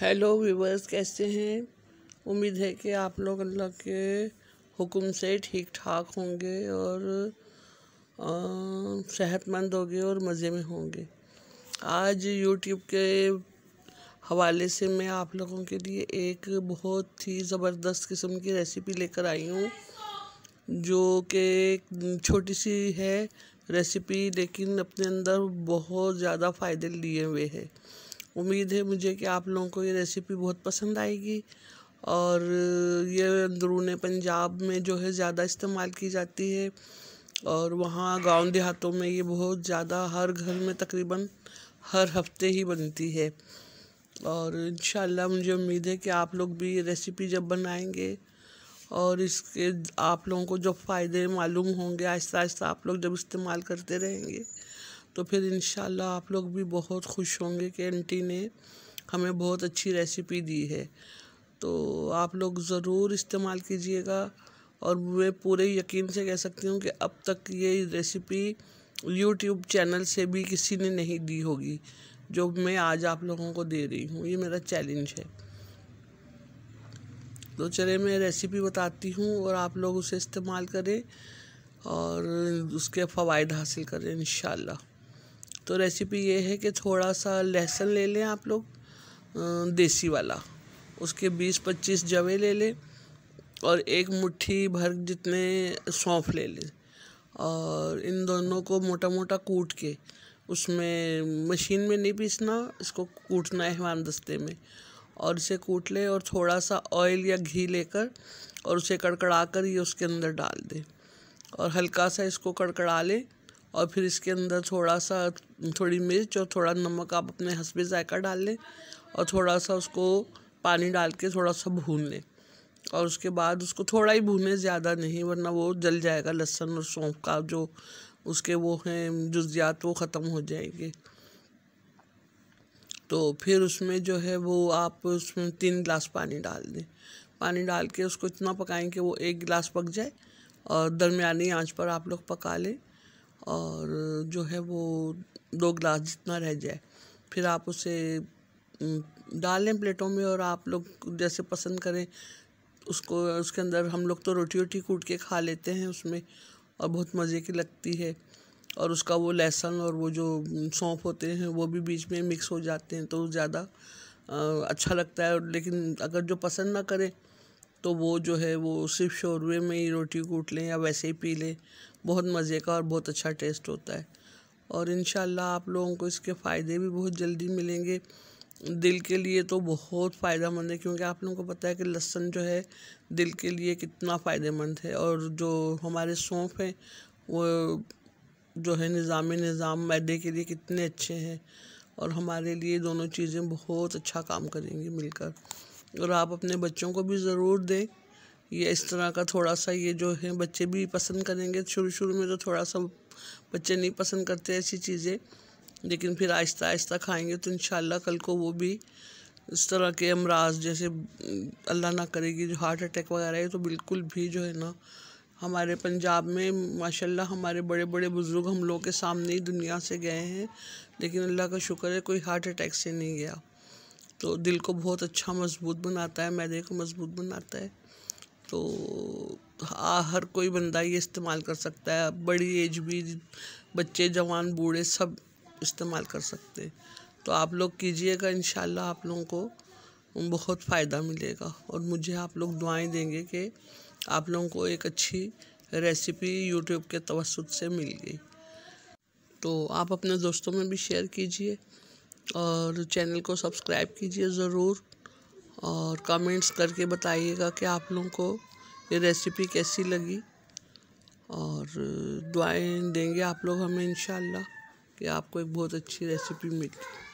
hello viewers कैसे हैं उम्मीद है कि आप लोग अल्लाह के हुक्म से ठीक ठाक होंगे और सेहतमंद होंगे और मज़े में होंगे आज यूट्यूब के हवाले से मैं आप लोगों के लिए एक बहुत ही ज़बरदस्त किस्म की रेसिपी लेकर आई हूँ जो कि छोटी सी है रेसिपी लेकिन अपने अंदर बहुत ज़्यादा फ़ायदे लिए हुए है उम्मीद है मुझे कि आप लोगों को ये रेसिपी बहुत पसंद आएगी और ये अंदरून पंजाब में जो है ज़्यादा इस्तेमाल की जाती है और वहाँ गांव देहातों में ये बहुत ज़्यादा हर घर में तकरीबन हर हफ्ते ही बनती है और इन मुझे उम्मीद है कि आप लोग भी ये रेसिपी जब बनाएंगे और इसके आप लोगों को जो फ़ायदे मालूम होंगे आहिस्ता आहिस्ता आप लोग जब इस्तेमाल करते रहेंगे तो फिर इन आप लोग भी बहुत खुश होंगे कि आंटी ने हमें बहुत अच्छी रेसिपी दी है तो आप लोग ज़रूर इस्तेमाल कीजिएगा और मैं पूरे यकीन से कह सकती हूँ कि अब तक ये रेसिपी यूट्यूब चैनल से भी किसी ने नहीं दी होगी जो मैं आज आप लोगों को दे रही हूँ ये मेरा चैलेंज है तो चले मैं रेसिपी बताती हूँ और आप लोग उसे इस्तेमाल करें और उसके फ़वाद हासिल करें इन तो रेसिपी ये है कि थोड़ा सा लहसुन ले लें आप लोग देसी वाला उसके बीस पच्चीस जवे ले लें और एक मुट्ठी भर जितने सौंफ ले लें और इन दोनों को मोटा मोटा कूट के उसमें मशीन में नहीं पीसना इसको कूटना है हमाम दस्ते में और इसे कूट ले और थोड़ा सा ऑयल या घी लेकर और उसे कड़कड़ा कर ये उसके अंदर डाल दें और हल्का सा इसको कड़कड़ा लें और फिर इसके अंदर थोड़ा सा थोड़ी मिर्च और थोड़ा नमक आप अपने हंसबे जायका डाल लें और थोड़ा सा उसको पानी डाल के थोड़ा सा भून लें और उसके बाद उसको थोड़ा ही भूने ज़्यादा नहीं वरना वो जल जाएगा लहसुन और सौंफ का जो उसके वो हैं जुजियात वो ख़त्म हो जाएंगे तो फिर उसमें जो है वो आप उसमें तीन गिलास पानी डाल दें पानी डाल के उसको इतना पकाएं कि वो एक गिलास पक जाए और दरमिया आँच पर आप लोग पका लें और जो है वो दो ग्लास जितना रह जाए फिर आप उसे डाल लें प्लेटों में और आप लोग जैसे पसंद करें उसको उसके अंदर हम लोग तो रोटी वोटी कूट के खा लेते हैं उसमें और बहुत मज़े की लगती है और उसका वो लहसुन और वो जो सौंफ होते हैं वो भी बीच में मिक्स हो जाते हैं तो ज़्यादा अच्छा लगता है लेकिन अगर जो पसंद ना करें तो वो जो है वो सिर्फ शोरबे में ही रोटी कूट लें या वैसे ही पी लें बहुत मज़े का और बहुत अच्छा टेस्ट होता है और इन आप लोगों को इसके फ़ायदे भी बहुत जल्दी मिलेंगे दिल के लिए तो बहुत फ़ायदा मंद है क्योंकि आप लोगों को पता है कि लहसन जो है दिल के लिए कितना फ़ायदेमंद है और जो हमारे सौंफ हैं वो जो है निज़ाम निज़ाम मैदे के लिए कितने अच्छे हैं और हमारे लिए दोनों चीज़ें बहुत अच्छा काम करेंगी मिलकर और आप अपने बच्चों को भी ज़रूर दें ये इस तरह का थोड़ा सा ये जो है बच्चे भी पसंद करेंगे शुरू शुरू में तो थोड़ा सा बच्चे नहीं पसंद करते ऐसी चीज़ें लेकिन फिर आहिस्ता आहिस्ता खाएंगे तो इन कल को वो भी इस तरह के अमराज जैसे अल्लाह ना करेगी जो हार्ट अटैक वगैरह है तो बिल्कुल भी जो है ना हमारे पंजाब में माशाल्लाह हमारे बड़े बड़े बुज़ुर्ग हम लोग के सामने ही दुनिया से गए हैं लेकिन अल्लाह का शुक्र है कोई हार्ट अटैक से नहीं गया तो दिल को बहुत अच्छा मजबूत बनाता है मैदे को मजबूत बनाता है तो हाँ हर कोई बंदा ये इस्तेमाल कर सकता है बड़ी एज भी बच्चे जवान बूढ़े सब इस्तेमाल कर सकते हैं तो आप लोग कीजिएगा इन आप लोगों को बहुत फ़ायदा मिलेगा और मुझे आप लोग दुआएं देंगे कि आप लोगों को एक अच्छी रेसिपी यूट्यूब के तवसत से मिल गई तो आप अपने दोस्तों में भी शेयर कीजिए और चैनल को सब्सक्राइब कीजिए ज़रूर और कमेंट्स करके बताइएगा कि आप लोगों को ये रेसिपी कैसी लगी और दुआएं देंगे आप लोग हमें इन कि आपको एक बहुत अच्छी रेसिपी मिली